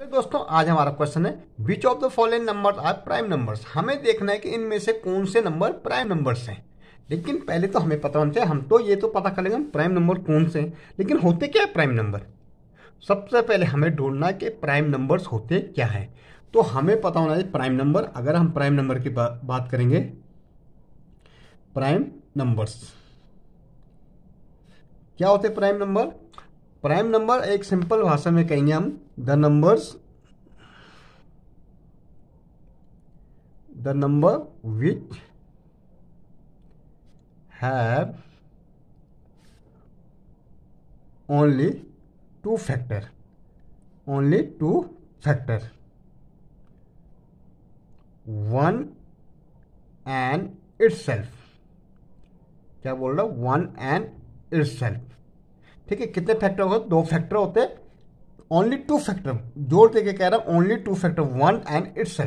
तो दोस्तों आज हमारा क्वेश्चन है which of the following numbers are prime numbers हमें देखना है कि इनमें से कौन से नंबर प्राइम नंबर्स हैं लेकिन पहले तो हमें पता होना चाहिए हम तो ये तो पता कर लेंगे प्राइम नंबर कौन से हैं लेकिन होते क्या है प्राइम नंबर सबसे पहले हमें ढूंढना है कि प्राइम नंबर्स होते क्या है तो हमें पता होना चाहिए प्राइम नंबर अगर हम प्राइम नंबर की बा, बात करेंगे प्राइम नंबर्स क्या होते प्राइम नंबर प्राइम नंबर एक सिंपल भाषा में कहेंगे हम the numbers the number which have only two factor only two factor one and it's क्या बोल रहा वन एंड इट्स ठीक है कितने फैक्टर होते दो फैक्टर होते ओनली टू फैक्टर जोड़ दे के कह रहा हूँ only two factor one and it's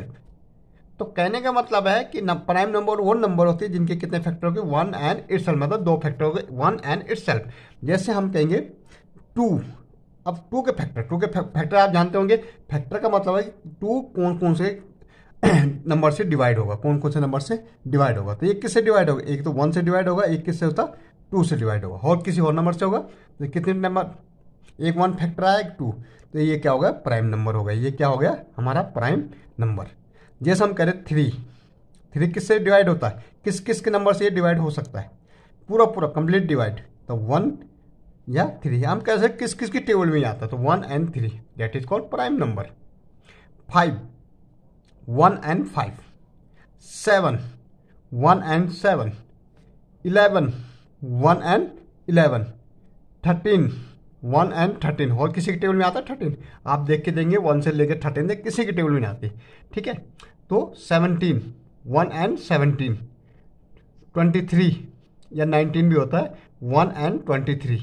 तो कहने का मतलब है कि प्राइम नंबर वो नंबर होती है जिनके कितने फैक्टर हो गए वन एंड इट्स मतलब दो फैक्टर हो गए वन एंड इट्स जैसे हम कहेंगे टू अब टू के फैक्टर टू के फैक्टर आप जानते होंगे फैक्टर का मतलब है कि टू कौन कौन से नंबर से डिवाइड होगा कौन कौन से नंबर से डिवाइड होगा तो एक किससे डिवाइड होगा एक तो वन से डिवाइड होगा एक किससे होता टू से डिवाइड होगा और किसी और नंबर से होगा तो कितने नंबर एक वन फैक्टर आया एक टू तो ये क्या होगा प्राइम नंबर होगा ये क्या हो गया हमारा प्राइम नंबर जैसे हम कह रहे थ्री थ्री किससे डिवाइड होता है किस किस के नंबर से ये डिवाइड हो सकता है पूरा पूरा कंप्लीट डिवाइड तो वन या थ्री हम कह सकते किस किस की टेबल में आता है तो one and three that is called prime number five one and five seven one and seven eleven one and eleven thirteen one and thirteen और किसी के टेबल में आता है थर्टीन आप देख के देंगे वन से लेकर थर्टीन देख किसी के टेबल में नहीं आती ठीक है तो seventeen one and seventeen twenty three या नाइनटीन भी होता है वन एंड ट्वेंटी थ्री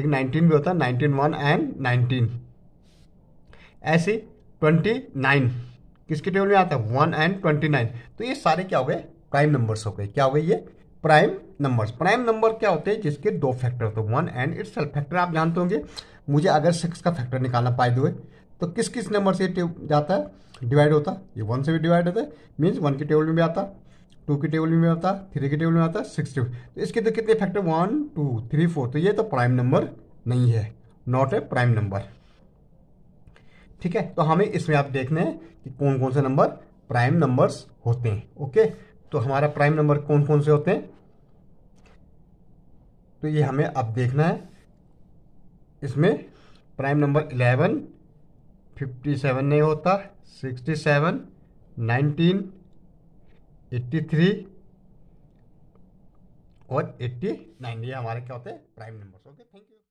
एक नाइनटीन भी होता है नाइनटीन वन एंड नाइनटीन ऐसे ट्वेंटी नाइन किसके टेबल में आता है वन एंड ट्वेंटी नाइन तो ये सारे क्या हो गए प्राइम नंबर्स हो गए क्या हो गए ये प्राइम नंबर्स प्राइम नंबर क्या होते हैं जिसके दो फैक्टर होते हैं वन एंड इट्स फैक्टर आप जानते होंगे मुझे अगर सिक्स का फैक्टर निकालना पाए दो तो किस किस नंबर से जाता है डिवाइड होता ये वन से भी डिवाइड होता है मीन्स वन के टेबल में भी आता टू के टेबल में भी आता थ्री के टेबल में आता सिक्स तो इसके तो कितने factor one two three four तो ये तो प्राइम नंबर नहीं है नॉट ए प्राइम नंबर ठीक है तो हमें इसमें आप देखना है कि कौन कौन से नंबर प्राइम नंबर्स होते हैं ओके okay? तो हमारा प्राइम नंबर कौन कौन से होते हैं तो ये हमें अब देखना है इसमें prime number eleven fifty seven नहीं होता sixty seven nineteen eighty three और एट्टी नाइन ये हमारे क्या होते हैं prime numbers okay thank you